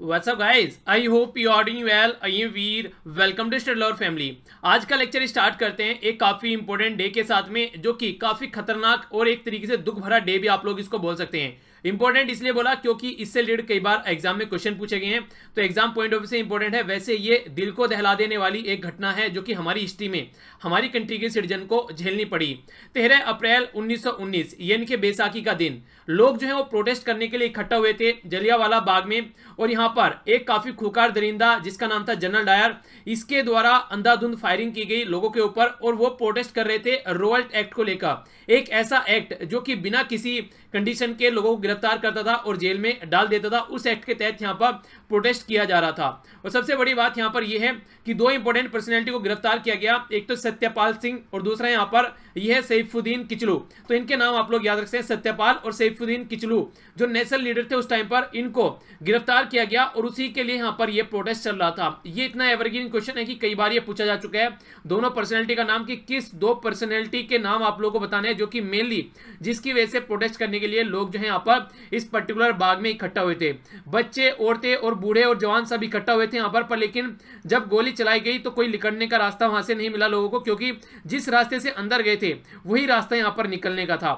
WhatsApp guys I hope you are doing well I am Veer welcome to Studler family आज का lecture start करते हैं एक काफ़ी इंपॉर्टेंट डे के साथ में जो कि काफ़ी खतरनाक और एक तरीके से दुख भरा डे भी आप लोग इसको बोल सकते हैं इंपॉर्टेंट इसलिए बोला क्योंकि इससे रिलेटेड कई बार एग्जाम में क्वेश्चन पूछे गए हैं तो एग्जाम पॉइंट ऑफ व्यू से इंपॉर्टेंट है वैसे ये दिल को दहला देने वाली एक घटना है जो कि हमारी हिस्ट्री में हमारी कंट्री के सिटीजन को झेलनी पड़ी तेरह अप्रैल 1919 सौ के बैसाखी का दिन लोग जो है वो प्रोटेस्ट करने के लिए इकट्ठा हुए थे जलियावाला बाग में और यहाँ पर एक काफी खुकार दरिंदा जिसका नाम था जनरल डायर इसके द्वारा अंधाधुंध फायरिंग की गई लोगों के ऊपर और वो प्रोटेस्ट कर रहे थे रोयल्ट एक्ट को लेकर एक ऐसा एक्ट जो कि बिना किसी कंडीशन के लोगों को गिरफ्तार करता था और जेल में डाल देता था उस एक्ट के तहत यहाँ पर प्रोटेस्ट किया जा रहा था और सबसे बड़ी बात यहाँ पर यह है कि दो इंपॉर्टेंट पर्सनैलिटी को गिरफ्तार किया गया एक तो सत्यपाल सिंह और दूसरा यहाँ पर यह है सैफुद्दीन किचलू तो इनके नाम आप लोग याद रख सकते हैं सत्यपाल और सैफुद्दीन किचलू जो नेशनल लीडर थे उस टाइम पर इनको गिरफ्तार किया गया और उसी के लिए यहाँ पर यह प्रोटेस्ट चल रहा था ये इतना एवरग्रीन क्वेश्चन है कि कई बार ये पूछा जा चुका है दोनों पर्सनैलिटी का नाम कि किस दो पर्सनैलिटी के नाम आप लोगों को बताने हैं जो कि मेनली जिसकी वजह से प्रोटेस्ट करने करने के लिए लोग जो है यहाँ पर इस पर्टिकुलर बाग में इकट्ठा हुए थे बच्चे औरतें और बूढ़े और जवान सब इकट्ठा हुए थे यहाँ पर, पर लेकिन जब गोली चलाई गई तो कोई निकलने का रास्ता वहां से नहीं मिला लोगों को क्योंकि जिस रास्ते से अंदर गए थे वही रास्ता यहाँ पर निकलने का था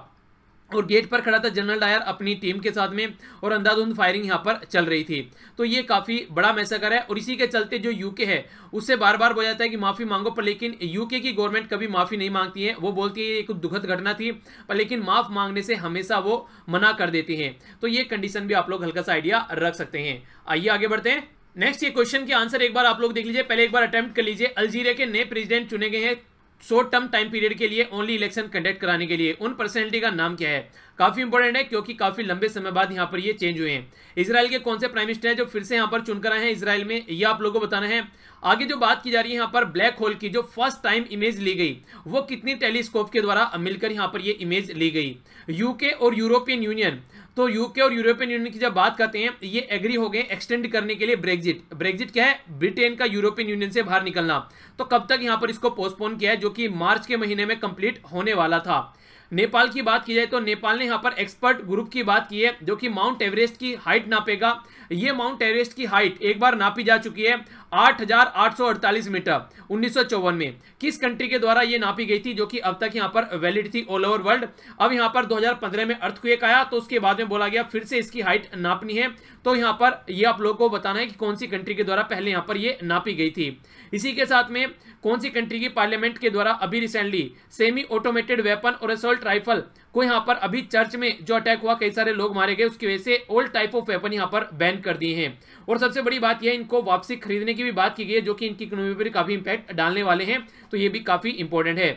और गेट पर खड़ा था जनरल डायर अपनी टीम के साथ में और अंधाधुंध फायरिंग यहाँ पर चल रही थी तो ये काफ़ी बड़ा मैसेकर है और इसी के चलते जो यूके है उससे बार बार बोला जाता है कि माफ़ी मांगो पर लेकिन यूके की गवर्नमेंट कभी माफ़ी नहीं मांगती है वो बोलती है ये एक दुखद घटना थी पर लेकिन माफ़ मांगने से हमेशा वो मना कर देती है तो ये कंडीशन भी आप लोग हल्का सा आइडिया रख सकते हैं आइए आगे बढ़ते हैं नेक्स्ट ये क्वेश्चन के आंसर एक बार आप लोग देख लीजिए पहले एक बार अटेम्प्ट कर लीजिए अल्जीरिया के नए प्रेसिडेंट चुने गए हैं शॉर्ट टर्म टाइम पीरियड के लिए ओनली इलेक्शन कंडक्ट कराने के लिए उन पर्सनैलिटी का नाम क्या है काफी इंपॉर्टेंट है क्योंकि काफी लंबे समय बाद यहाँ पर ये चेंज हुए हैं इसराइल के कौन से प्राइम मिनिस्टर हैं जो फिर से यहाँ पर चुनकर आए हैं इसराइल में ये आप लोगों को बताना है आगे जो बात की जा रही है यहाँ पर ब्लैक होल की जो फर्स्ट टाइम इमेज ली गई वो कितनी टेलीस्कोप के द्वारा मिलकर यहाँ पर ये इमेज ली गई यूके और यूरोपियन यूनियन तो यूके और यूरोपियन यूनियन की जब बात करते हैं ये एग्री हो गए एक्सटेंड करने के लिए ब्रेग्जिट ब्रेग्जिट क्या है ब्रिटेन का यूरोपियन यूनियन से बाहर निकलना तो कब तक यहाँ पर इसको पोस्टपोन किया है जो कि मार्च के महीने में कंप्लीट होने वाला था नेपाल की बात की जाए तो नेपाल ने यहाँ पर एक्सपर्ट ग्रुप की बात की है जो कि माउंट एवरेस्ट की हाइट नापेगा ये माउंट एवरेस्ट की हाइट एक बार नापी जा चुकी है 8,848 मीटर उन्नीस में किस कंट्री के द्वारा ये नापी गई थी जो कि अब तक यहाँ पर वैलिड थी ऑल ओवर वर्ल्ड अब यहाँ पर 2015 में अर्थ क्वेक आया तो उसके बाद में बोला गया फिर से इसकी हाइट नापनी है तो यहाँ पर ये आप लोगों को बताना है कि कौन सी कंट्री के द्वारा पहले यहाँ पर ये नापी गई थी इसी के साथ में कौन सी कंट्री की पार्लियामेंट के द्वारा अभी रिसेंटली सेमी ऑटोमेटेड वेपन और असोल्ट राइफल को यहाँ पर अभी चर्च में जो अटैक हुआ कई सारे लोग मारे गए उसकी वजह से ओल्ड टाइप ऑफ वेपन यहाँ पर बैन कर दिए हैं और सबसे बड़ी बात यह इनको वापसी खरीदने की भी बात की गई है जो कि इनकी इकोनॉमी पर काफ़ी इंपैक्ट डालने वाले हैं तो ये भी काफ़ी इंपॉर्टेंट है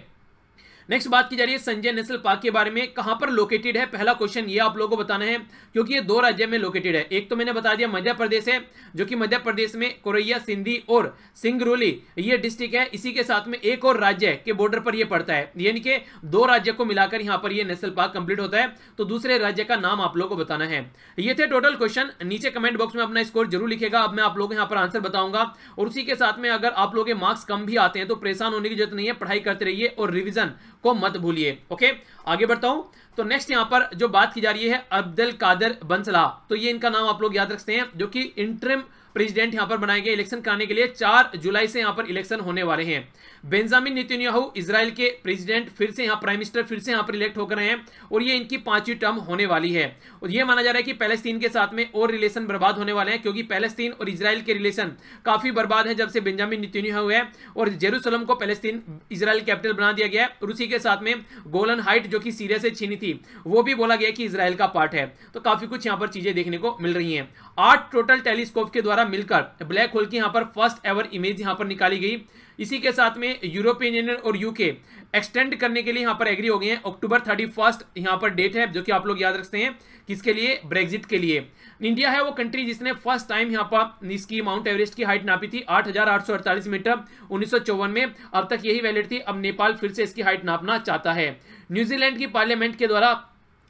नेक्स्ट बात की जा रही है संजय नेशनल पार्क के बारे में कहां पर लोकेटेड है पहला क्वेश्चन ये आप लोगों को बताना है क्योंकि ये दो राज्य में लोकेटेड है एक तो मैंने बता दिया मध्य प्रदेश है जो कि मध्य प्रदेश में कोरैया सिंधी और सिंगरौली ये डिस्ट्रिक्ट है इसी के साथ में एक और राज्य के बॉर्डर पर यह पड़ता है यानी कि दो राज्य को मिलाकर यहां पर यह नेशनल पार्क कंप्लीट होता है तो दूसरे राज्य का नाम आप लोग को बताना है ये थे टोटल क्वेश्चन नीचे कमेंट बॉक्स में अपना स्कोर जरूर लिखेगा अब मैं आप लोगों को यहाँ पर आंसर बताऊंगा और उसी के साथ में अगर आप लोग मार्क्स कम भी आते हैं तो परेशान होने की जरूरत नहीं है पढ़ाई करते रहिए और रिविजन को मत भूलिए ओके आगे बढ़ता हूं तो नेक्स्ट यहां पर जो बात की जा रही है अब्दुल कादर बंसला तो ये इनका नाम आप लोग याद रखते हैं जो कि इंटरम प्रेसिडेंट यहां पर बनाए गए इलेक्शन कराने के लिए चार जुलाई से यहां पर इलेक्शन होने वाले हैं बेंजामिन नितिनयाहू इसराइल के प्रेसिडेंट फिर से यहाँ प्राइम मिनिस्टर फिर से यहाँ पर इलेक्ट होकर रहे हैं और ये इनकी पांचवी टर्म होने वाली है और ये माना जा रहा है कि पैलेस्तीन के साथ में और रिलेशन बर्बाद होने वाले हैं क्योंकि पैलेस्तीन और इसराइल के रिलेशन काफी बर्बाद है जब से बेंजामिन नितिनयाहू है और जेरूसलम को पैलेस्तीन इसराइल कैपिटल बना दिया गया है उसी के साथ में गोलन हाइट जो कि सीरिया से छीनी थी वो भी बोला गया कि इसराइल का पार्ट है तो काफी कुछ यहाँ पर चीजें देखने को मिल रही है आठ टोटल टेलीस्कोप के द्वारा मिलकर ब्लैक होल की यहाँ पर फर्स्ट एवर इमेज यहाँ पर निकाली गई इसी के साथ में यूरोपियन यूनियन और यूके एक्सटेंड करने के लिए यहां पर एग्री हो गए हैं अक्टूबर थर्टी फर्स्ट यहां पर डेट है जो कि आप लोग याद रखते हैं किसके लिए ब्रेग्जिट के लिए इंडिया है वो कंट्री जिसने फर्स्ट टाइम यहाँ पर इसकी माउंट एवरेस्ट की हाइट नापी थी 8,848 मीटर उन्नीस में अब तक यही वैलिड थी अब नेपाल फिर से इसकी हाइट नापना चाहता है न्यूजीलैंड की पार्लियामेंट के द्वारा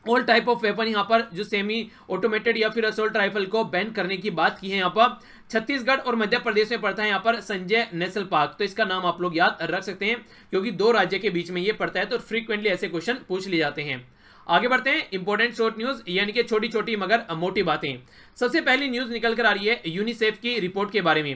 ऑल टाइप ऑफ वेपन यहाँ पर जो सेमी ऑटोमेटेड या फिर असोल्ट राइफल को बैन करने की बात की है यहाँ पर छत्तीसगढ़ और मध्य प्रदेश में पड़ता है यहाँ पर संजय नेशनल पार्क तो इसका नाम आप लोग याद रख सकते हैं क्योंकि दो राज्य के बीच में ये पड़ता है तो फ्रीक्वेंटली ऐसे क्वेश्चन पूछ लिए जाते हैं आगे बढ़ते हैं इंपॉर्टेंट शॉर्ट न्यूज यानी कि छोटी छोटी मगर मोटी बातें सबसे पहली न्यूज निकल कर आ रही है यूनिसेफ की रिपोर्ट के बारे में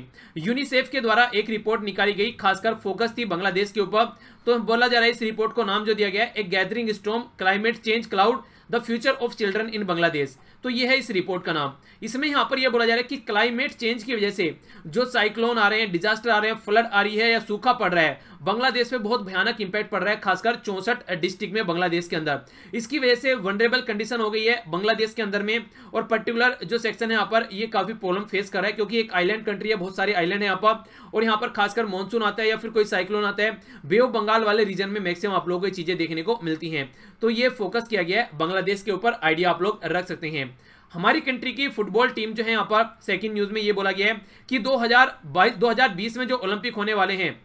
यूनिसेफ के द्वारा एक रिपोर्ट निकाली गई खासकर फोकस थी बांग्लादेश के ऊपर तो बोला जा रहा है इस रिपोर्ट को नाम जो दिया गया एक gathering storm climate change cloud the future of children in Bangladesh तो ये है इस रिपोर्ट का नाम इसमें यहाँ पर यह बोला जा रहा है कि क्लाइमेट चेंज की वजह से जो साइक्लोन आ रहे हैं डिजास्टर आ रहे हैं फ्लड आ रही है या सूखा पड़ रहा है बांग्लादेश पे बहुत भयानक इंपैक्ट पड़ रहा है खासकर चौसठ डिस्ट्रिक्ट में बांग्लादेश के अंदर इसकी वजह से वनरेबल कंडीशन हो गई है बांग्लादेश के अंदर में और पर्टिकुलर जो सेक्शन है यहाँ पर ये काफी प्रॉब्लम फेस कर रहा है क्योंकि एक आइलैंड कंट्री है बहुत सारे आइलैंड है यहाँ पर और यहाँ पर खासकर मानसून आता है या फिर कोई साइक्लोन आता है वे बंगाल वाले रीजन में मैक्सिमम आप लोगों को चीजें देखने को मिलती है तो ये फोकस किया गया है बांग्ला बांग्लादेश के ऊपर आइडिया आप लोग रख सकते हैं हमारी कंट्री की फुटबॉल टीम जो है यहाँ पर सेकंड न्यूज़ में ये बोला गया है कि 2022 2020 में जो ओलंपिक होने वाले हैं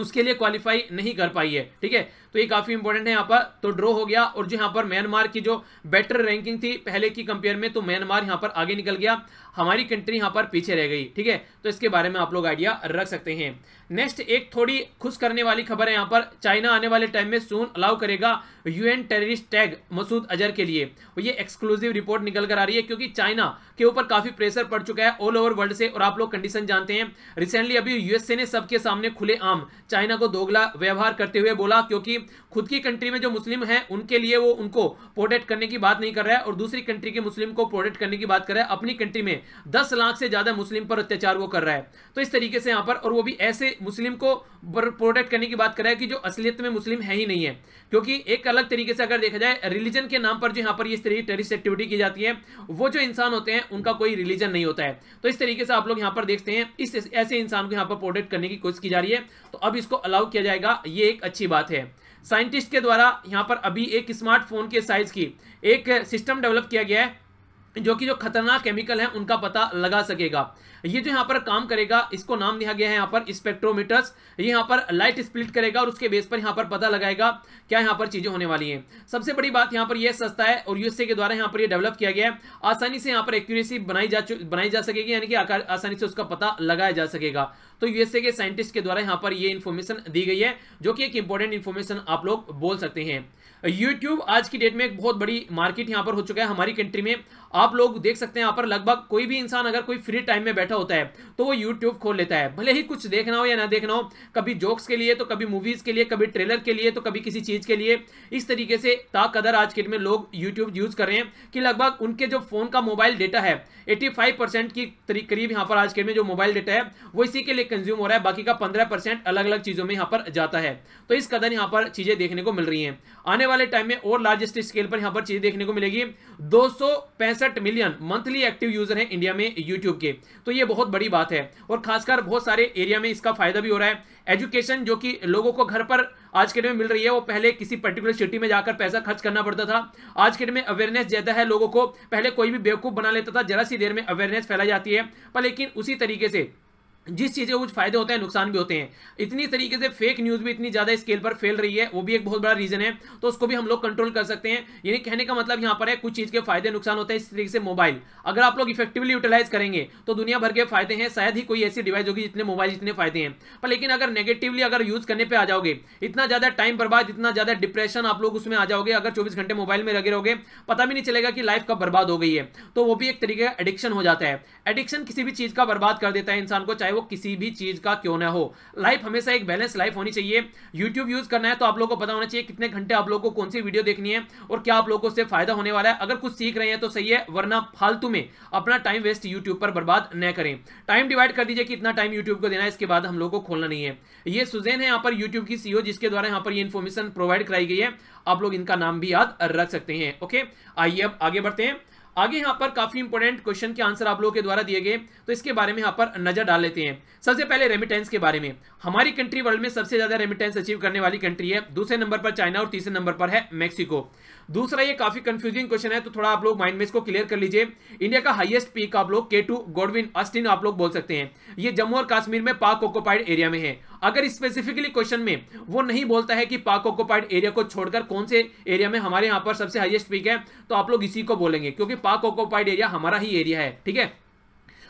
उसके लिए क्वालिफाई नहीं कर पाई है ठीक है तो ये काफ़ी इंपॉर्टेंट है यहाँ पर तो ड्रॉ हो गया और जो यहाँ पर म्यांमार की जो बेटर रैंकिंग थी पहले की कंपेयर में तो म्यांमार यहाँ पर आगे निकल गया हमारी कंट्री यहाँ पर पीछे रह गई ठीक है तो इसके बारे में आप लोग आइडिया रख सकते हैं नेक्स्ट एक थोड़ी खुश करने वाली खबर है यहाँ पर चाइना आने वाले टाइम में सून अलाउ करेगा UN terrorist tag Masood Azhar के लिए और ये एक्सक्लूसिव रिपोर्ट निकल कर आ रही है क्योंकि चाइना के ऊपर काफी प्रेशर पड़ चुका है ऑल ओवर वर्ल्ड से और आप लोग कंडीशन जानते हैं रिसेंटली अभी यूएसए ने सबके सामने खुले आम चाइना को दोगला व्यवहार करते हुए बोला क्योंकि खुद की कंट्री में जो मुस्लिम है उनके लिए वो उनको प्रोटेक्ट करने की बात नहीं कर रहा है और दूसरी कंट्री के मुस्लिम को प्रोटेक्ट करने की बात कर रहा है अपनी कंट्री में दस लाख से ज़्यादा मुस्लिम पर अत्याचार वो कर रहा है तो इस तरीके से यहाँ पर और वो भी ऐसे मुस्लिम को प्रोटेक्ट करने की बात कर रहा है कि जो असलियत में मुस्लिम है ही नहीं है क्योंकि एक अलग तरीके से अगर देखा जाए रिलीजन के नाम पर जो यहाँ पर इस तरीके टेरिस एक्टिविटी की जाती है वो जो इंसान होते हैं उनका कोई रिलीजन नहीं होता है तो इस तरीके से आप लोग यहाँ पर देखते हैं इस ऐसे इंसान को यहाँ पर प्रोटेक्ट करने की कोशिश की जा रही है तो अब इसको अलाउ किया जाएगा ये एक अच्छी बात है साइंटिस्ट के द्वारा यहाँ पर अभी एक स्मार्टफोन के साइज की एक सिस्टम डेवलप किया गया है जो कि जो खतरनाक केमिकल है उनका पता लगा सकेगा ये जो यहाँ पर काम करेगा इसको नाम दिया गया है यहाँ पर स्पेक्ट्रोमीटर्स ये यहाँ पर लाइट स्प्लिट करेगा और उसके बेस पर यहाँ पर पता लगाएगा क्या यहाँ पर चीज़ें होने वाली हैं सबसे बड़ी बात यहाँ पर यह सस्ता है और यूएसए के द्वारा यहाँ पर यह डेवलप किया गया है आसानी से यहाँ पर एक्यूरेसी बनाई जा बनाई जा सकेगी यानी कि आसानी से उसका पता लगाया जा सकेगा तो यूएसए के साइंटिस्ट के द्वारा यहाँ पर ये इन्फॉर्मेशन दी गई है जो कि एक इंपॉर्टेंट इन्फॉर्मेशन आप लोग बोल सकते हैं यूट्यूब आज की डेट में एक बहुत बड़ी मार्केट यहाँ पर हो चुका है हमारी कंट्री में आप लोग देख सकते हैं यहाँ पर लगभग कोई भी इंसान अगर कोई फ्री टाइम में बैठा होता है तो वो यूट्यूब खोल लेता है भले ही कुछ देखना हो या ना देखना हो कभी जोक्स के लिए तो कभी मूवीज़ के लिए कभी ट्रेलर के लिए तो कभी किसी चीज़ के लिए इस तरीके से ताकदर आज के डेट में लोग यूट्यूब यूज़ कर रहे हैं कि लगभग उनके जो फ़ोन का मोबाइल डेटा है एट्टी की करीब यहाँ पर आज के में जो मोबाइल डेटा है वो इसी के लिए कंज्यूम हो रहा है बाकी का पंद्रह अलग अलग चीज़ों में यहाँ पर जाता है तो इस कदर यहाँ पर चीज़ें देखने को मिल रही है आने आने वाले टाइम में और लार्जेस्ट स्केल पर यहां पर चीज देखने को मिलेगी दो मिलियन मंथली एक्टिव यूजर है इंडिया में यूट्यूब के तो ये बहुत बड़ी बात है और खासकर बहुत सारे एरिया में इसका फायदा भी हो रहा है एजुकेशन जो कि लोगों को घर पर आज के डेट में मिल रही है वो पहले किसी पर्टिकुलर सिटी में जाकर पैसा खर्च करना पड़ता था आज के डेट में अवेयरनेस ज्यादा है लोगों को पहले कोई भी बेवकूफ़ बना लेता था जरा सी देर में अवेयरनेस फैलाई जाती है पर लेकिन उसी तरीके से जिस चीज़ के कुछ फायदे होते हैं नुकसान भी होते हैं इतनी तरीके से फेक न्यूज़ भी इतनी ज़्यादा स्केल पर फैल रही है वो भी एक बहुत बड़ा रीज़न है तो उसको भी हम लोग कंट्रोल कर सकते हैं यानी कहने का मतलब यहाँ पर है कुछ चीज़ के फायदे नुकसान होते हैं इस तरीके से मोबाइल अगर आप लोग इफेक्टिवली यूटिलाइज करेंगे तो दुनिया भर के फायदे हैं शायद ही कोई ऐसी डिवाइस होगी जितने मोबाइल जितने फायदे हैं पर लेकिन अगर नेगेटिवली अगर यूज़ करने पर आ जाओगे इतना ज़्यादा टाइम बर्बाद इतना ज़्यादा डिप्रेशन आप लोग उसमें आ जाओगे अगर चौबीस घंटे मोबाइल में लगे रहोगे पता भी नहीं चलेगा कि लाइफ कब बर्बाद हो गई है तो वो भी एक तरीके का एडिक्शन हो जाता है एडिक्शन किसी भी चीज़ का बर्बाद कर देता है इंसान को चाहे वो किसी भी चीज़ का क्यों ना हो लाइफ हमेशा एक बैलेंस लाइफ होनी चाहिए यूट्यूब यूज़ करना है तो आप लोगों को पता होना चाहिए कितने घंटे आप लोगों को कौन सी वीडियो देखनी है और क्या आप लोगों से फायदा होने वाला है अगर कुछ सीख रहे हैं तो सही है वरना फालतू में अपना टाइम वेस्ट यूट्यूब पर बर्बाद न करें टाइम डिवाइड कर दीजिए कि इतना टाइम यूट्यूब को देना है इसके बाद हम लोग को खोलना नहीं है ये सुजैन है यहाँ पर यूट्यूब की सीओ जिसके द्वारा यहाँ पर ये इन्फॉर्मेशन प्रोवाइड कराई गई है आप लोग इनका नाम भी याद रख सकते हैं ओके आइए अब आगे बढ़ते हैं आगे यहाँ पर काफी इंपोर्टेंट क्वेश्चन के आंसर आप लोगों के द्वारा दिए गए तो इसके बारे में यहाँ पर नजर डाल लेते हैं सबसे पहले रेमिटेंस के बारे में हमारी कंट्री वर्ल्ड में सबसे ज्यादा रेमिटेंस अचीव करने वाली कंट्री है दूसरे नंबर पर चाइना और तीसरे नंबर पर है मेक्सिको दूसरा ये काफी कंफ्यूजिंग क्वेश्चन है तो थोड़ा आप लोग माइंड में इसको क्लियर कर लीजिए इंडिया का हाईएस्ट पीक आप लोग के टू गोडविन अस्टिन आप लोग बोल सकते हैं ये जम्मू और कश्मीर में पाक ऑक्योपाइड एरिया में है अगर स्पेसिफिकली क्वेश्चन में वो नहीं बोलता है कि पाक ऑक्योपाइड एरिया को छोड़कर कौन से एरिया में हमारे यहाँ पर सबसे हाइएस्ट पीक है तो आप लोग इसी को बोलेंगे क्योंकि पाक ऑक्योपाइड एरिया हमारा ही एरिया है ठीक है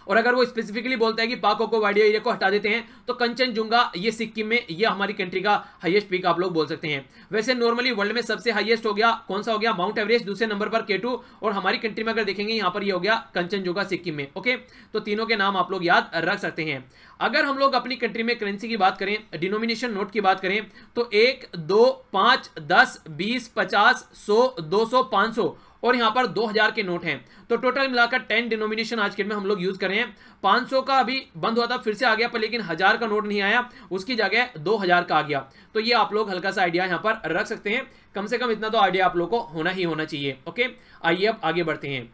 और अगर वो स्पेसिफिकली बोलता है कि पाको को वाडिया एरिया को हटा देते हैं तो कंचन जुंगा ये सिक्किम में ये हमारी कंट्री का हाइएस्ट पीक आप लोग बोल सकते हैं वैसे नॉर्मली वर्ल्ड में सबसे हाइएस्ट हो गया कौन सा हो गया माउंट एवरेस्ट दूसरे नंबर पर केटू और हमारी कंट्री में अगर देखेंगे यहाँ पर ये हो गया कंचन सिक्किम में ओके तो तीनों के नाम आप लोग याद रख सकते हैं अगर हम लोग अपनी कंट्री में करेंसी की बात करें डिनोमिनेशन नोट की बात करें तो एक दो पांच दस बीस पचास सौ दो सौ पांच सौ और यहाँ पर 2000 के नोट हैं तो टोटल मिलाकर 10 डिनोमिनेशन आज के में हम लोग यूज़ कर रहे हैं 500 का अभी बंद हुआ था फिर से आ गया पर लेकिन हज़ार का नोट नहीं आया उसकी जगह 2000 का आ गया तो ये आप लोग हल्का सा आइडिया यहाँ पर रख सकते हैं कम से कम इतना तो आइडिया आप लोग को होना ही होना चाहिए ओके आइए अब आगे बढ़ते हैं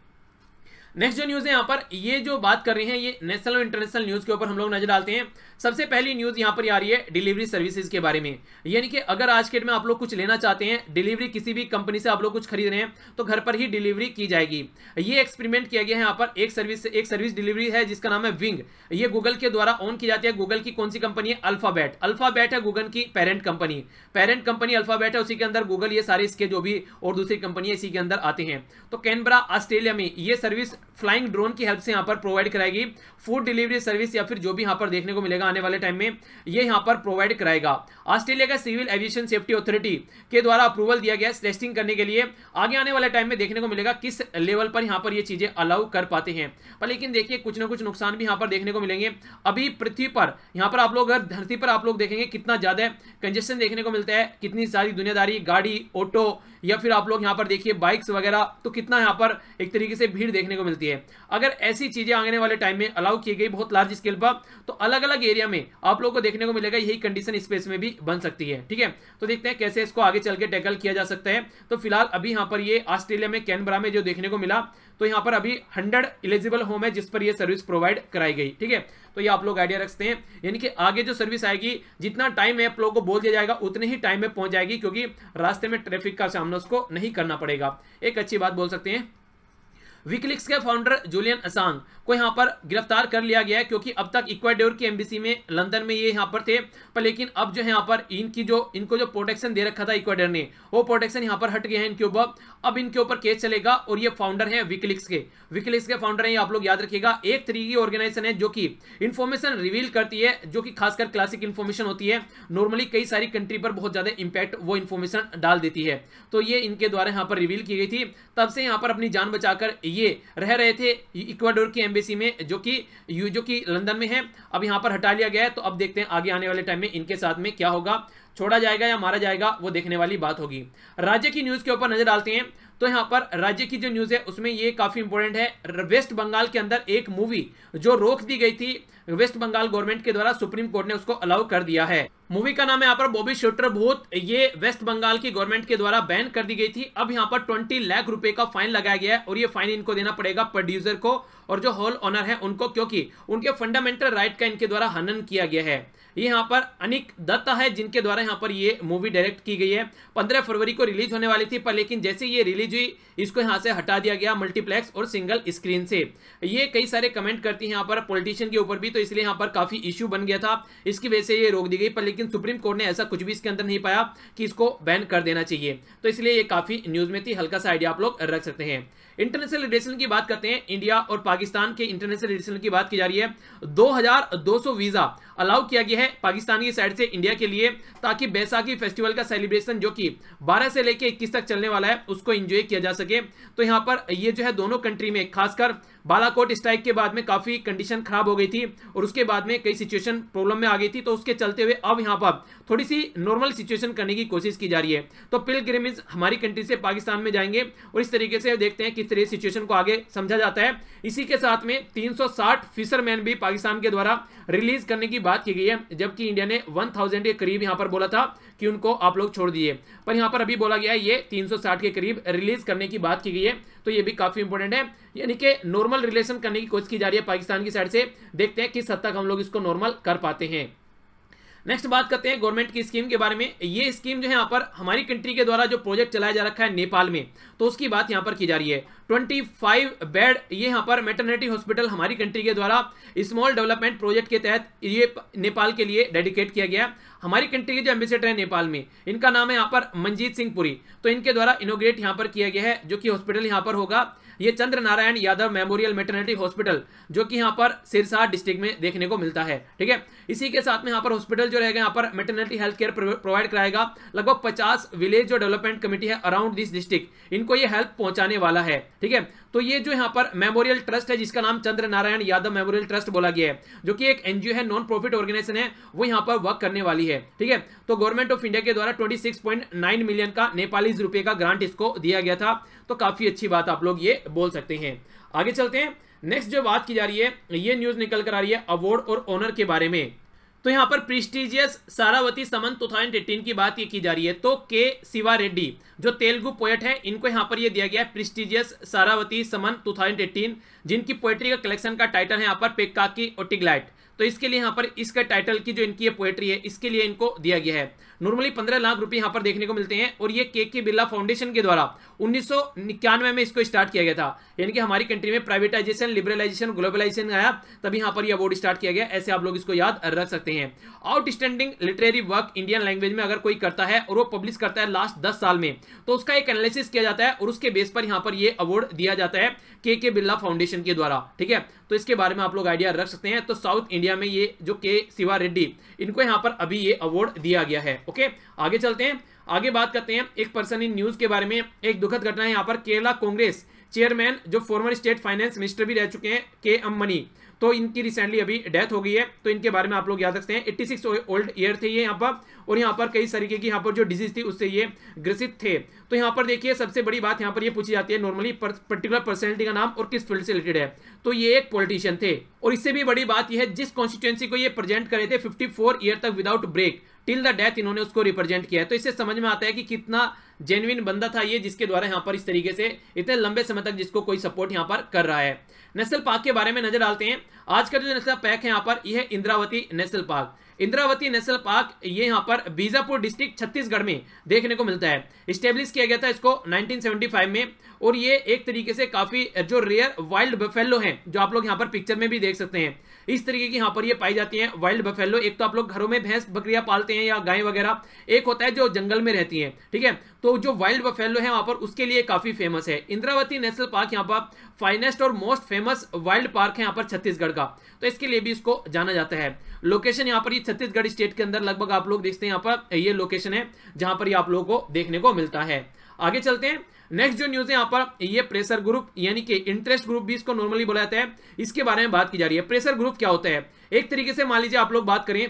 नेक्स्ट जो न्यूज़ है यहाँ पर ये जो बात कर रहे हैं ये नेशनल और इंटरनेशनल न्यूज़ के ऊपर हम लोग नजर डालते हैं सबसे पहली न्यूज़ यहाँ पर आ रही है डिलीवरी सर्विसेज के बारे में यानी कि अगर आज के डेट में आप लोग कुछ लेना चाहते हैं डिलीवरी किसी भी कंपनी से आप लोग कुछ खरीद रहे हैं तो घर पर ही डिलीवरी की जाएगी ये एक्सपेरिमेंट किया गया है यहाँ पर एक सर्विस एक सर्विस डिलीवरी है जिसका नाम है विंग ये गूगल के द्वारा ऑन की जाती है गूगल की कौन सी कंपनी है अल्फाबेट अल्फाबेट है गूगल की parent company parent company Alphabet है उसी के अंदर गूगल ये सारे इसके जो भी और दूसरी कंपनी इसी के अंदर आते हैं तो कैनबरा ऑस्ट्रेलिया में ये सर्विस फ्लाइंग ड्रोन की हेल्प से यहाँ पर प्रोवाइड कराएगी फूड डिलीवरी सर्विस या फिर जो भी यहाँ पर देखने को मिलेगा आने वाले टाइम में ये यहाँ पर प्रोवाइड कराएगा ऑस्ट्रेलिया का सिविल एविएशन सेफ्टी अथॉरिटी के द्वारा अप्रूवल दिया गया टेस्टिंग करने के लिए आगे आने वाले टाइम में देखने को मिलेगा किस लेवल पर यहाँ पर ये चीज़ें अलाउ कर पाते हैं पर लेकिन देखिए कुछ ना कुछ नुकसान भी यहाँ पर देखने को मिलेंगे अभी पृथ्वी पर यहाँ पर आप लोग अगर धरती पर आप लोग देखेंगे कितना ज़्यादा कंजेशन देखने को मिलता है कितनी सारी दुनियादारी गाड़ी ऑटो या फिर आप लोग यहाँ पर देखिए बाइक्स वगैरह तो कितना यहाँ पर एक तरीके से भीड़ देखने को मिलती है अगर ऐसी चीज़ें आने वाले टाइम में अलाउ की गई बहुत लार्ज स्केल पर तो अलग अलग एरिया में आप लोगों को देखने को मिलेगा यही कंडीशन स्पेस में भी बन सकती है ठीक है तो देखते हैं कैसे इसको आगे चल के टैकल किया जा सकता है तो फिलहाल अभी यहाँ पर ये ऑस्ट्रेलिया में कैनबरा में जो देखने को मिला तो यहाँ पर अभी हंड्रेड एलिजिबल होम है जिस पर यह सर्विस प्रोवाइड कराई गई ठीक है तो ये आप लोग आइडिया रखते हैं यानी कि आगे जो सर्विस आएगी जितना टाइम है आप लोगों को बोल दिया जाएगा उतने ही टाइम में पहुंच जाएगी क्योंकि रास्ते में ट्रैफिक का सामना उसको नहीं करना पड़ेगा एक अच्छी बात बोल सकते हैं विकलिक्स के फाउंडर जूलियन असांग को यहाँ पर गिरफ्तार कर लिया गया है क्योंकि अब तक इक्वाडोर की एम्बेसी में लंदन में ये यहाँ पर थे पर लेकिन अब जो है यहाँ पर इनकी जो इनको जो प्रोटेक्शन दे रखा था इक्वाडोर ने वो प्रोटेक्शन यहाँ पर हट गया है इनके ऊपर अब इनके ऊपर केस चलेगा और ये फाउंडर है विकलिक्स के विकलिक्स के फाउंडर है आप लोग याद रखिएगा एक तरीके ऑर्गेनाइजेशन है जो कि इन्फॉर्मेशन रिवील करती है जो कि खासकर क्लासिक इन्फॉर्मेशन होती है नॉर्मली कई सारी कंट्री पर बहुत ज़्यादा इंपैक्ट वो इन्फॉर्मेशन डाल देती है तो ये इनके द्वारा यहाँ पर रिवील की गई थी तब से यहाँ पर अपनी जान बचाकर ये रह रहे थे इक्वाडोर की एम्बेसी में जो कि जो कि लंदन में है अब यहाँ पर हटा लिया गया है तो अब देखते हैं आगे आने वाले टाइम में इनके साथ में क्या होगा छोड़ा जाएगा या मारा जाएगा वो देखने वाली बात होगी राज्य की न्यूज़ के ऊपर नजर डालते हैं तो यहां पर राज्य की जो न्यूज़ है उसमें ये काफ़ी इंपोर्टेंट है वेस्ट बंगाल के अंदर एक मूवी जो रोक दी गई थी वेस्ट बंगाल गवर्नमेंट के द्वारा सुप्रीम कोर्ट ने उसको अलाउ कर दिया है मूवी का नाम है यहाँ पर बॉबी शूटर भूत ये वेस्ट बंगाल की गवर्नमेंट के द्वारा बैन कर दी गई थी अब यहाँ पर ट्वेंटी लाख रुपए का फाइन लगाया गया है और ये फाइन इनको देना पड़ेगा प्रोड्यूसर को और जो हॉल ओनर है उनको क्योंकि उनके फंडामेंटल राइट का इनके द्वारा हनन किया गया है ये यहाँ पर अनिक दत्त है जिनके द्वारा यहाँ पर ये मूवी डायरेक्ट की गई है पंद्रह फरवरी को रिलीज होने वाली थी पर लेकिन जैसे ये रिलीज हुई इसको यहाँ से हटा दिया गया मल्टीप्लेक्स और सिंगल स्क्रीन से ये कई सारे कमेंट करती हैं यहाँ पर पॉलिटिशियन के ऊपर भी तो इसलिए यहाँ पर काफ़ी इश्यू बन गया था इसकी वजह से ये रोक दी गई पर लेकिन सुप्रीम कोर्ट ने ऐसा कुछ भी इसके अंदर नहीं पाया कि इसको बैन कर देना चाहिए तो इसलिए ये काफ़ी न्यूज़ में थी हल्का सा आइडिया आप लोग रख सकते हैं इंटरनेशनल रिलेशन की बात करते हैं इंडिया और पाकिस्तान के इंटरनेशनल रिलेशन की बात की जा रही है 2200 वीजा अलाउ किया गया है पाकिस्तान की साइड से इंडिया के लिए ताकि बैसाखी फेस्टिवल का सेलिब्रेशन जो कि 12 से लेकर 21 तक चलने वाला है उसको एंजॉय किया जा सके तो यहां पर ये जो है दोनों कंट्री में खासकर बालाकोट स्ट्राइक के बाद में काफ़ी कंडीशन खराब हो गई थी और उसके बाद में कई सिचुएशन प्रॉब्लम में आ गई थी तो उसके चलते हुए अब यहाँ पर थोड़ी सी नॉर्मल सिचुएशन करने की कोशिश की जा रही है तो पिल हमारी कंट्री से पाकिस्तान में जाएंगे और इस तरीके से देखते हैं किस तरह सिचुएशन को आगे समझा जाता है इसी के साथ में तीन फिशरमैन भी पाकिस्तान के द्वारा रिलीज करने की बात की गई है जबकि इंडिया ने वन के करीब यहाँ पर बोला था कि उनको आप लोग छोड़ दिए पर यहाँ पर अभी बोला गया है ये तीन के करीब रिलीज करने की बात की गई है तो ये भी काफी इंपोर्टेंट है यानी कि नॉर्मल नॉर्मल रिलेशन करने की कोशिश की जा रही है पाकिस्तान की साइड से देखते हैं किस हद तक हम लोग इसको नॉर्मल कर पाते हैं नेक्स्ट बात करते हैं गवर्नमेंट की स्कीम के बारे में ये स्कीम जो है यहाँ पर हमारी कंट्री के द्वारा जो प्रोजेक्ट चलाया जा रखा है नेपाल में तो उसकी बात यहाँ पर की जा रही है 25 बेड ये यहाँ पर मेटर्निटी हॉस्पिटल हमारी कंट्री के द्वारा स्मॉल डेवलपमेंट प्रोजेक्ट के तहत ये नेपाल के लिए डेडिकेट किया गया हमारी कंट्री के जो एम्बेसडर है नेपाल में इनका नाम है यहाँ पर मंजीत सिंह पुरी तो इनके द्वारा इनोग्रेट यहाँ पर किया गया है जो कि हॉस्पिटल यहाँ पर होगा ये Chandra Narayan Yadav memorial maternity hospital जो कि यहाँ पर सिरसा डिस्ट्रिक्ट में देखने को मिलता है ठीक है इसी के साथ में यहाँ पर हॉस्पिटल जो रहेगा यहाँ पर मेटर्निटी हेल्थ केयर प्रोवाइड कराएगा लगभग पचास विलेज जो डेवलपमेंट कमेटी है अराउंड दिस डिस्ट्रिक्ट इनको ये हेल्प पहुंचाने वाला है ठीक है तो ये जो यहाँ पर मेमोरियल ट्रस्ट है जिसका नाम चंद्र नारायण यादव मेमोरियल ट्रस्ट बोला गया है जो कि एक एनजीओ है नॉन प्रॉफिट ऑर्गेनाइजेशन है वो यहाँ पर वर्क करने वाली है ठीक है तो गवर्नमेंट ऑफ इंडिया के द्वारा ट्वेंटी मिलियन का नेपाली रुपए का ग्रांट इसको दिया गया था तो काफी अच्छी बात आप लोग ये बोल सकते हैं आगे चलते हैं नेक्स्ट जो बात की जा रही है ये न्यूज निकल कर आ रही है अवार्ड और ऑनर के बारे में तो यहाँ पर prestigious Saraswati Samman two thousand eighteen की बात ये की जा रही है तो के शिवा रेड्डी जो तेलुगु पोएट है इनको यहाँ पर ये दिया गया है prestigious Saraswati Samman two thousand eighteen जिनकी पोएट्री का कलेक्शन का टाइटल है यहाँ पर पेक्का की ओटिग्लाइट तो इसके लिए यहाँ पर इसके टाइटल की जो इनकी ये पोएट्री है इसके लिए इनको दिया गया है नॉर्मली पंद्रह लाख रुपए यहाँ पर देखने को मिलते हैं और ये के के बिरला फाउंडेशन के द्वारा उन्नीस में इसको स्टार्ट किया गया था यानी कि हमारी कंट्री में प्राइवेटाइजेशन लिबरलाइजेशन ग्लोबलाइजेशन आया तभी यहाँ पर यह अवार्ड स्टार्ट किया गया ऐसे आप लोग इसको याद रख सकते हैं outstanding literary work Indian language में अगर कोई करता है और वो पब्लिश करता है लास्ट दस साल में तो उसका एक एनालिसिस किया जाता है और उसके बेस पर यहाँ पर ये अवार्ड दिया जाता है के के बिरला फाउंडेशन के द्वारा ठीक है तो इसके बारे में आप लोग आइडिया रख सकते हैं तो साउथ इंडिया में ये जो के शिवा रेड्डी इनको यहाँ पर अभी ये अवार्ड दिया गया है ओके आगे चलते हैं आगे बात करते हैं एक पर्सन इन न्यूज के बारे में एक दुखद घटना है यहाँ पर केरला कांग्रेस चेयरमैन जो फॉर्मर स्टेट फाइनेंस मिनिस्टर भी रह चुके हैं के एम मनी तो इनकी रिसेंटली अभी डेथ हो गई है तो इनके बारे में आप लोग याद रखते हैं एट्टी सिक्स ओल्ड ईयर थे ये यहाँ पर और यहाँ पर कई तरीके की यहाँ पर जो डिजीज थी उससे ये ग्रसित थे तो यहाँ पर देखिए सबसे बड़ी बात यहाँ पर ये पूछी जाती है नॉर्मली पर्टिकुलर पर्सनैलिटी का नाम और किस फील्ड से रिलेटेड है तो ये एक पॉलिटिशियन थे और इससे भी बड़ी बात यह है जिस कॉन्स्टिट्यूंसी को ये प्रेजेंट करे थे फोर ईयर तक without break till the death इन्होंने उसको रिप्रेजेंट किया है तो इससे समझ में आता है कि कितना जेन्युन बंदा था ये जिसके द्वारा यहाँ पर इस तरीके से इतने लंबे समय तक जिसको कोई सपोर्ट यहाँ पर कर रहा है नेशनल पार्क के बारे में नजर डालते हैं आज का जो नेशनल पार्क है यहाँ पर यह Indravati national park Indravati national park ये यहाँ पर बीजापुर डिस्ट्रिक्ट छत्तीसगढ़ में देखने को मिलता है स्टेब्लिश किया गया था इसको 1975 में और ये एक तरीके से काफी जो रेयर वाइल्ड बफेलो हैं जो आप लोग यहाँ पर पिक्चर में भी देख सकते हैं इस तरीके की यहाँ पर ये पाई जाती हैं वाइल्ड बफेलो एक तो आप लोग घरों में भैंस बकरिया पालते हैं या गाय वगैरह एक होता है जो जंगल में रहती हैं ठीक है तो जो वाइल्ड बफेलो है वहाँ पर उसके लिए काफ़ी फेमस है इंद्रावती नेशनल पार्क यहाँ पर फाइनेस्ट और मोस्ट फेमस वाइल्ड पार्क है यहाँ पर छत्तीसगढ़ का तो इसके लिए भी इसको जाना जाता है लोकेशन यहाँ पर ये छत्तीसगढ़ स्टेट के अंदर लगभग आप लोग देखते हैं यहाँ पर ये लोकेशन है जहाँ पर ये आप लोगों को देखने को मिलता है आगे चलते हैं नेक्स्ट जो न्यूज है यहाँ पर ये प्रेशर ग्रुप यानी कि इंटरेस्ट ग्रुप भी इसको नॉर्मली बोला जाता है इसके बारे में बात की जा रही है प्रेशर ग्रुप क्या होता है एक तरीके से मान लीजिए आप लोग बात करें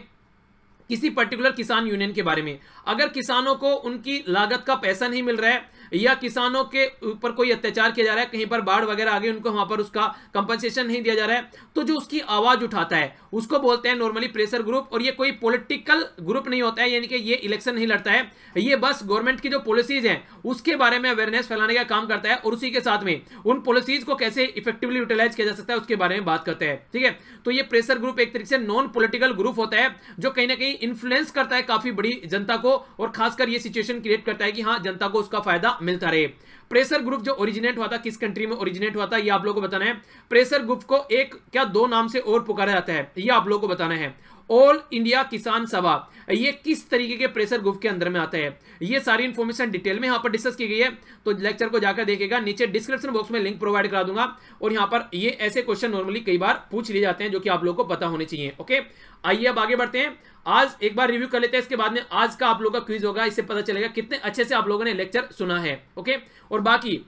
किसी पर्टिकुलर किसान यूनियन के बारे में अगर किसानों को उनकी लागत का पैसा नहीं मिल रहा है या किसानों के ऊपर कोई अत्याचार किया जा रहा है कहीं पर बाढ़ वगैरह आ गई उनको वहां पर उसका कंपनसेशन नहीं दिया जा रहा है तो जो उसकी आवाज उठाता है उसको बोलते हैं नॉर्मली प्रेशर ग्रुप और ये कोई पॉलिटिकल ग्रुप नहीं होता है यानी कि ये इलेक्शन नहीं लड़ता है ये बस गवर्नमेंट की जो पॉलिसीज हैं उसके बारे में अवेयरनेस फैलाने का काम करता है और उसी के साथ में उन पॉलिसीज को कैसे इफेक्टिवली यूटिलाइज किया जा सकता है उसके बारे में बात करते हैं ठीक है तो ये प्रेशर ग्रुप एक तरीके से नॉन पोलिटिकल ग्रुप होता है जो कहीं ना कहीं इन्फ्लुएंस करता है काफी बड़ी जनता को और खासकर ये सिचुएशन क्रिएट करता है कि हाँ जनता को उसका फायदा मिलता रहे प्रेशर ग्रुप जो ओरिजिनेट हुआ था किस कंट्री में ओरिजिनेट हुआ था ये आप लोगों को बताना है प्रेशर ग्रुप को एक क्या दो नाम से और पुकारा जाता है ये आप लोगों को बताना है ऑल इंडिया किसान सभा ये किस तरीके के प्रेशर ग्रुप के अंदर में आता है ये सारी इन्फॉर्मेशन डिटेल में यहाँ पर डिस्कस की गई है तो लेक्चर को जाकर देखेगा नीचे डिस्क्रिप्शन बॉक्स में लिंक प्रोवाइड करा दूंगा और यहाँ पर ये ऐसे क्वेश्चन नॉर्मली कई बार पूछ लिए जाते हैं जो कि आप लोग को पता होने चाहिए ओके आइए अब आगे बढ़ते हैं आज एक बार रिव्यू कर लेते हैं इसके बाद में आज का आप लोग का क्विज होगा इससे पता चलेगा कितने अच्छे से आप लोगों ने लेक्चर सुना है ओके और बाकी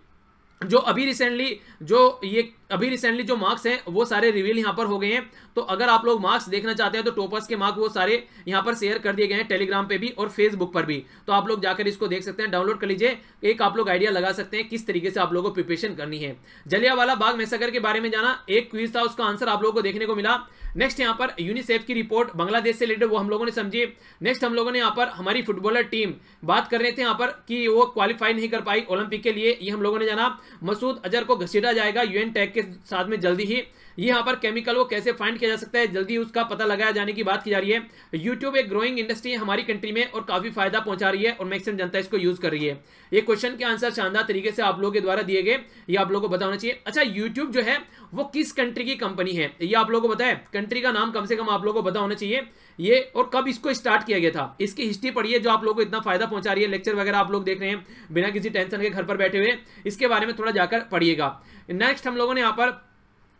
जो अभी रिसेंटली जो ये अभी रिसेंटली जो मार्क्स हैं वो सारे रिवील यहाँ पर हो गए हैं तो अगर आप लोग मार्क्स देखना चाहते हैं तो टोपर्स के मार्क वो सारे यहाँ पर शेयर कर दिए गए हैं टेलीग्राम पे भी और फेसबुक पर भी तो आप लोग जाकर इसको देख सकते हैं डाउनलोड कर लीजिए एक आप लोग आइडिया लगा सकते हैं किस तरीके से आप लोगों को प्रिपरेशन करनी है जलियावाला बाग मैसेकर के बारे में जाना एक क्वीज था उसका आंसर आप लोगों को देखने को मिला नेक्स्ट यहाँ पर यूनिसेफ की रिपोर्ट बांग्लादेश से रिलेटेड वो हम लोगों ने समझी नेक्स्ट हम लोगों ने यहाँ पर हमारी फुटबॉलर टीम बात कर रहे थे यहाँ पर कि वो क्वालिफाई नहीं कर पाई ओलंपिक के लिए ये हम लोगों ने जाना मसूद अजहर को घसीटा जाएगा यूएन टैग के साथ में जल्दी ही यहाँ पर केमिकल को कैसे फाइंड किया जा सकता है जल्दी उसका पता लगाया जाने की बात की जा रही है यूट्यूब एक ग्रोइंग इंडस्ट्री है हमारी कंट्री में और काफी फायदा पहुंचा रही है और मैक्सिमम जनता इसको यूज कर रही है ये क्वेश्चन के आंसर शानदार तरीके से आप लोगों के द्वारा दिए गए ये आप लोगों को बताना चाहिए अच्छा यूट्यूब जो है वो किस कंट्री की कंपनी है ये आप लोगों को बताया कंट्री का नाम कम से कम आप लोगों को बता होना चाहिए ये और कब इसको स्टार्ट किया गया था इसकी हिस्ट्री पढ़िए जो आप लोगों को इतना फायदा पहुंचा रही है लेक्चर वगैरह आप लोग देख रहे हैं बिना किसी टेंशन के घर पर बैठे हुए इसके बारे में थोड़ा जाकर पढ़िएगा नेक्स्ट हम लोगों ने यहाँ पर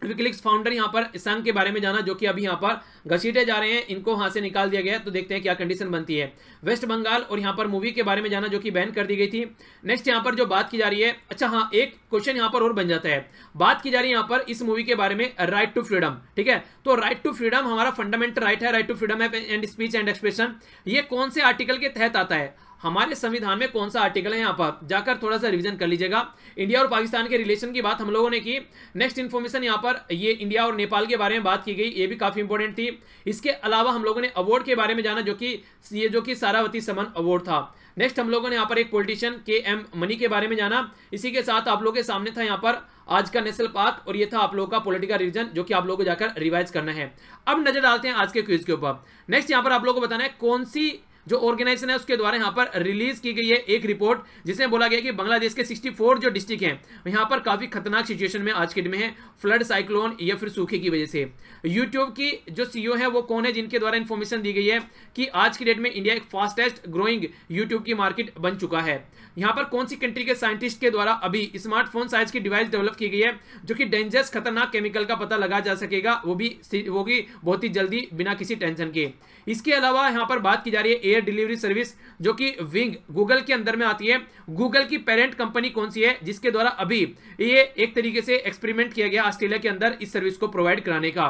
विकिलिक्स फाउंडर यहाँ पर संघ के बारे में जाना जो कि अभी यहाँ पर घसीटे जा रहे हैं इनको वहां से निकाल दिया गया तो देखते हैं क्या कंडीशन बनती है वेस्ट बंगाल और यहाँ पर मूवी के बारे में जाना जो कि बैन कर दी गई थी नेक्स्ट यहाँ पर जो बात की जा रही है अच्छा हाँ एक क्वेश्चन यहाँ पर और बन जाता है बात की जा रही है यहाँ पर इस मूवी के बारे में राइट टू फ्रीडम ठीक है तो राइट टू फ्रीडम हमारा फंडामेंटल राइट है right to freedom and speech and expression ये कौन से आर्टिकल के तहत आता है हमारे संविधान में कौन सा आर्टिकल है यहाँ पर जाकर थोड़ा सा रिवीजन कर लीजिएगा इंडिया और पाकिस्तान के रिलेशन की बात हम लोगों ने की नेक्स्ट इन्फॉर्मेशन यहाँ पर ये इंडिया और नेपाल के बारे में बात की गई ये भी काफ़ी इंपॉर्टेंट थी इसके अलावा हम लोगों ने अवार्ड के बारे में जाना जो कि ये जो कि सारावती समन अवार्ड था नेक्स्ट हम लोगों ने यहाँ पर एक पोलिटिशियन के एम मनी के बारे में जाना इसी के साथ आप लोगों के सामने था यहाँ पर आज का नेशनल पार्क और ये था आप लोगों का पॉलिटिकल रिवीजन जो कि आप लोगों को जाकर रिवाइज करना है अब नजर डालते हैं आज के क्विज के ऊपर नेक्स्ट यहाँ पर आप लोगों को बताना है कौन सी जो ऑर्गेनाइजेशन है उसके द्वारा यहाँ पर रिलीज की गई है एक रिपोर्ट जिसमें बोला गया कि बांग्लादेश के 64 जो डिस्ट्रिक्ट हैं यहाँ पर काफी खतरनाक सिचुएशन में आज के दिन में है फ्लड साइक्लोन या फिर सूखे की वजह से यूट्यूब की जो सीईओ e है वो कौन है जिनके द्वारा इन्फॉर्मेशन दी गई है कि आज की डेट में इंडिया एक फास्टेस्ट ग्रोइंग यूट्यूब की मार्केट बन चुका है यहाँ पर कौन सी कंट्री के साइंटिस्ट के द्वारा अभी स्मार्टफोन साइज की डिवाइस डेवलप की गई है जो कि डेंजरस खतरनाक केमिकल का पता लगा जा सकेगा वो भी वो भी बहुत ही जल्दी बिना किसी टेंशन के इसके अलावा यहाँ पर बात की जा रही है एयर डिलीवरी सर्विस जो कि विंग गूगल के अंदर में आती है गूगल की पेरेंट कंपनी कौन सी है जिसके द्वारा अभी ये एक तरीके से एक्सपेरिमेंट किया गया ऑस्ट्रेलिया के अंदर इस सर्विस को प्रोवाइड कराने का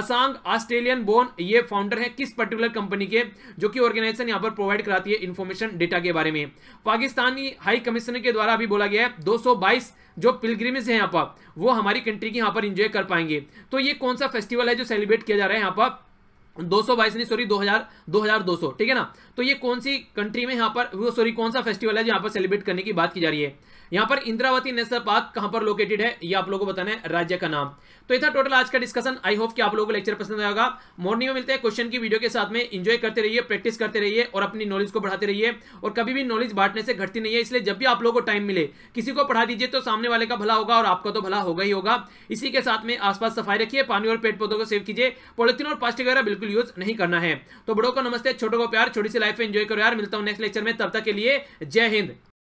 असांग ऑस्ट्रेलियन बोन ये फाउंडर है किस पर्टिकुलर कंपनी के जो कि ऑर्गेनाइजेशन यहां पर प्रोवाइड कराती है इन्फॉर्मेशन डेटा के बारे में पाकिस्तानी हाई कमिश्नर के द्वारा अभी बोला गया है 222 जो पिलग्रिमेज है यहाँ पर वो हमारी कंट्री की यहाँ पर एंजॉय कर पाएंगे तो ये कौन सा फेस्टिवल है जो सेलिब्रेट किया जा रहा है यहाँ पर दो सौ बाईस नहीं सॉरी दो हजार दो हजार दो सौ ठीक है ना तो ये कौन सी कंट्री में यहाँ पर वो सॉरी कौन सा फेस्टिवल है यहाँ पर सेलिब्रेट करने की बात की जा रही है यहाँ पर इंद्रावती नेशनल पार्क कहां पर लोकेटेड है ये आप लोगों को बताना है राज्य का नाम तो ये टोटल आज का डिस्कशन आई होप कि आप लोगों को लेक्चर पसंद आएगा मॉर्निंग में मिलते हैं क्वेश्चन की वीडियो के साथ में एंजॉय करते रहिए प्रैक्टिस करते रहिए और अपनी नॉलेज को बढ़ाते रहिए और कभी भी नॉलेज बांटने से घटती नहीं है इसलिए जब भी आप लोगों को टाइम मिले किसी को पढ़ा दीजिए तो सामने वाले का भला होगा और आपका तो भला होगा ही होगा इसी के साथ में आसपास सफाई रखिए पानी और पेड़ पौधों को सेव कीजिए पॉलिथिन और प्लास्टिक वगैरह बिल्कुल यूज नहीं करना है तो बड़ों को नमस्ते छोटों को प्यार छोटी सी लाइफ एंजॉय करो यार मिलता हूं नेक्स्ट लेक्चर में तब तक के लिए जय हिंद